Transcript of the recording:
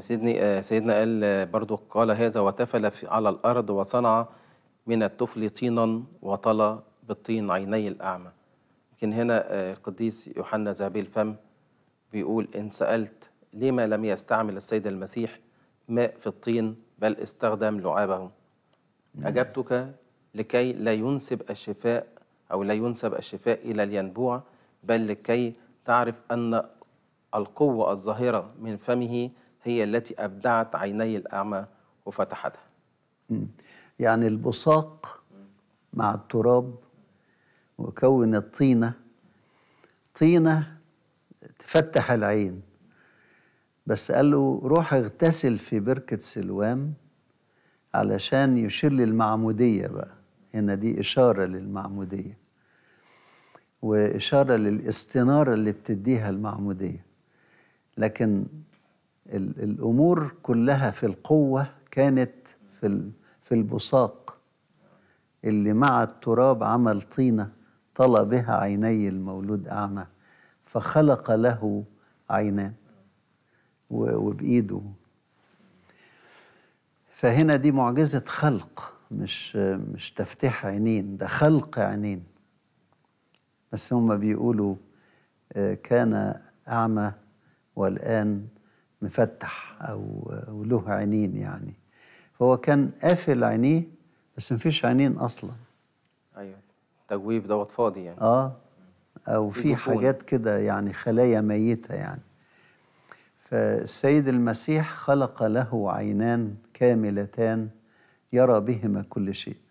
سيدني آه، سيدنا قال برضو قال هذا وتفل على الأرض وصنع من الطفل طينا وطلى بالطين عيني الأعمى لكن هنا آه، القديس يوحنا ذهبي الفم بيقول إن سألت لما لم يستعمل السيد المسيح ماء في الطين بل استخدم لعابه نعم. أجبتك لكي لا ينسب الشفاء أو لا ينسب الشفاء إلى الينبوع بل لكي تعرف أن القوة الظاهرة من فمه هي التي أبدعت عيني الأعمى وفتحتها يعني البصاق مع التراب وكون الطينة طينة تفتح العين بس قال له روح اغتسل في بركة سلوام علشان يشير للمعمودية بقى هنا دي إشارة للمعمودية وإشارة للاستنارة اللي بتديها المعمودية لكن الامور كلها في القوه كانت في في البصاق اللي مع التراب عمل طينه طلى بها عيني المولود اعمى فخلق له عينان وبايده فهنا دي معجزه خلق مش مش تفتيح عينين ده خلق عينين بس هم بيقولوا آه، كان اعمى والان مفتح أو, له عينين يعني فهو كان قافل عينيه بس مفيش عينين أصلا أيوه تجويف دوت فاضي يعني آه أو في حاجات كده يعني خلايا ميتة يعني فالسيد المسيح خلق له عينان كاملتان يرى بهما كل شيء